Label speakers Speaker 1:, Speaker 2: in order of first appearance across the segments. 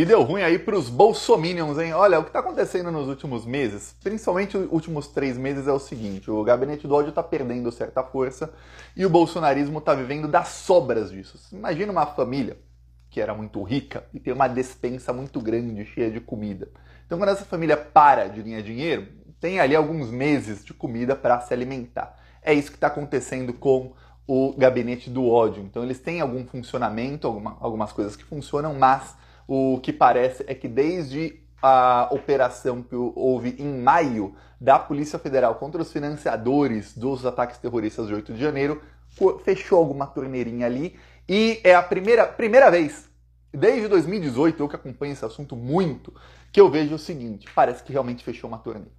Speaker 1: E deu ruim aí para os bolsominions, hein? Olha, o que está acontecendo nos últimos meses, principalmente os últimos três meses, é o seguinte: o gabinete do ódio está perdendo certa força e o bolsonarismo está vivendo das sobras disso. Imagina uma família que era muito rica e tem uma despensa muito grande, cheia de comida. Então, quando essa família para de ganhar dinheiro, tem ali alguns meses de comida para se alimentar. É isso que está acontecendo com o gabinete do ódio. Então, eles têm algum funcionamento, alguma, algumas coisas que funcionam, mas o que parece é que desde a operação que houve em maio da Polícia Federal contra os financiadores dos ataques terroristas de 8 de janeiro, fechou alguma torneirinha ali e é a primeira, primeira vez desde 2018, eu que acompanho esse assunto muito, que eu vejo o seguinte: parece que realmente fechou uma torneira.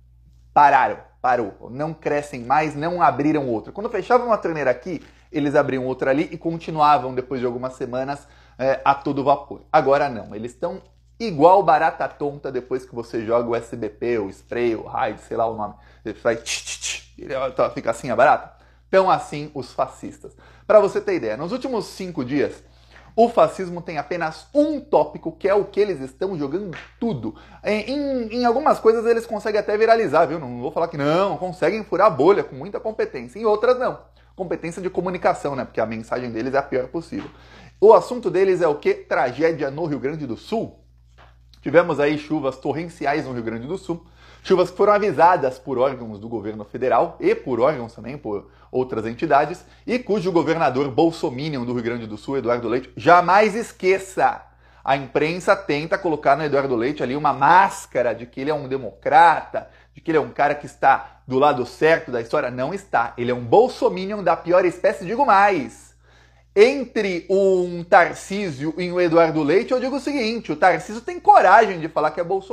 Speaker 1: Pararam, parou. Não crescem mais, não abriram outra. Quando fechavam uma torneira aqui, eles abriam outra ali e continuavam depois de algumas semanas é, a todo vapor. Agora não, eles estão igual barata tonta depois que você joga o SBP, o spray, o Raid sei lá o nome. Ele faz tch, tch, tch, ele tá, fica assim a barata. Tão assim os fascistas. Para você ter ideia, nos últimos cinco dias, o fascismo tem apenas um tópico, que é o que eles estão jogando tudo. Em, em, algumas coisas eles conseguem até viralizar, viu? Não vou falar que não, conseguem furar a bolha com muita competência. Em outras, não. Competência de comunicação, né? Porque a mensagem deles é a pior possível. O assunto deles é o que? Tragédia no Rio Grande do Sul. Tivemos aí chuvas torrenciais no Rio Grande do Sul, chuvas que foram avisadas por órgãos do governo federal e por órgãos também por outras entidades, e cujo governador Bolsominion do Rio Grande do Sul, Eduardo Leite, jamais esqueça. A imprensa tenta colocar no Eduardo Leite ali uma máscara de que ele é um democrata, de que ele é um cara que está do lado certo da história. Não está. Ele é um bolsominion da pior espécie, digo mais entre um Tarcísio e um Eduardo Leite, eu digo o seguinte: o Tarcísio tem coragem de falar que é Bolsonaro.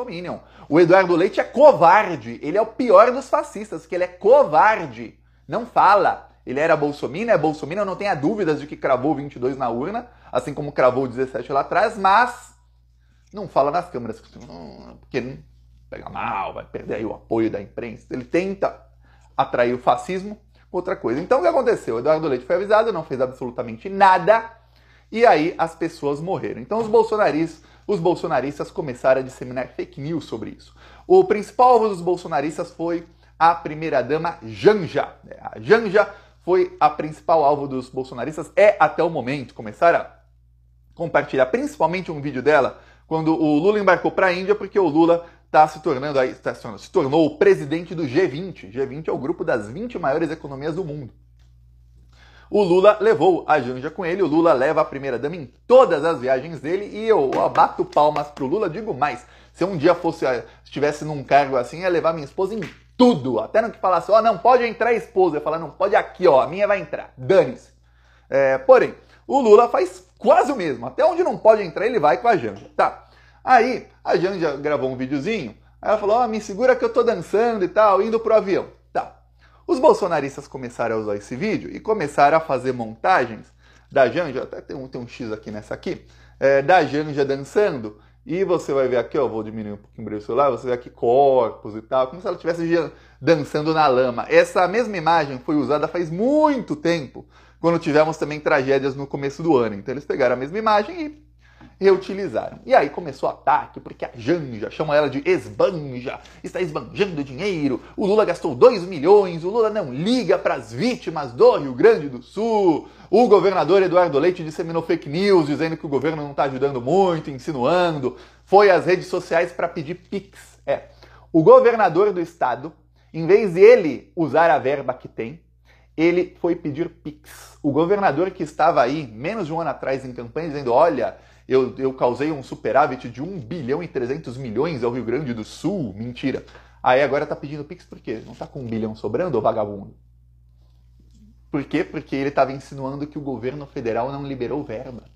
Speaker 1: O Eduardo Leite é covarde. Ele é o pior dos fascistas, que ele é covarde. Não fala. Ele era Bolsonaro, é Bolsonaro, não tenha dúvidas de que cravou 22 na urna, assim como cravou 17 lá atrás, mas não fala nas câmeras, ah, porque pega mal, vai perder aí o apoio da imprensa. Ele tenta atrair o fascismo, outra coisa. Então o que aconteceu? Eduardo Leite foi avisado, não fez absolutamente nada, e aí as pessoas morreram. Então os bolsonaristas, os bolsonaristas começaram a disseminar fake news sobre isso. O principal alvo dos bolsonaristas foi a primeira-dama Janja. É, a Janja foi a principal alvo dos bolsonaristas, é até o momento. Começaram a compartilhar principalmente um vídeo dela quando o Lula embarcou para a Índia, porque o Lula está se tornando aí, tá se, tornou o presidente do G20. G20 é o grupo das 20 maiores economias do mundo. O Lula levou a Janja com ele, o Lula leva a primeira dama em todas as viagens dele e eu abato palmas pro Lula, digo mais. Se um dia fosse eh, estivesse num cargo assim, ia levar minha esposa em tudo, até não que falasse, ó, oh, não pode entrar a esposa, eu falar, não pode aqui, ó, a minha vai entrar. Dane-se. É, porém, o Lula faz quase o mesmo. Até onde não pode entrar, ele vai com a Janja. Tá. Aí a Janja gravou um videozinho, aí ela falou: oh, me segura que eu tô dançando e tal, indo pro avião. Tá. Os bolsonaristas começaram a usar esse vídeo e começaram a fazer montagens da Janja, até tem um, tem um X aqui nessa aqui, é, da Janja dançando. E você vai ver aqui, ó, vou diminuir um pouquinho o brilho celular, você vê aqui corpos e tal, como se ela estivesse dançando na lama. Essa mesma imagem foi usada faz muito tempo, quando tivemos também tragédias no começo do ano. Então eles pegaram a mesma imagem e reutilizaram. E aí começou o ataque, porque a Janja, chama ela de esbanja, está esbanjando dinheiro, o Lula gastou 2 milhões, o Lula não liga para as vítimas do Rio Grande do Sul, o governador Eduardo Leite disseminou fake news, dizendo que o governo não está ajudando muito, insinuando, foi às redes sociais para pedir pix. É, o governador do estado, em vez de ele usar a verba que tem, ele foi pedir pix. O governador que estava aí, menos de um ano atrás, em campanha, dizendo, olha eu, eu causei um superávit de 1 bilhão e 300 milhões ao Rio Grande do Sul. Mentira. Aí agora tá pedindo Pix por quê? Não tá com um bilhão sobrando, ô vagabundo? Por quê? Porque ele estava insinuando que o governo federal não liberou verba.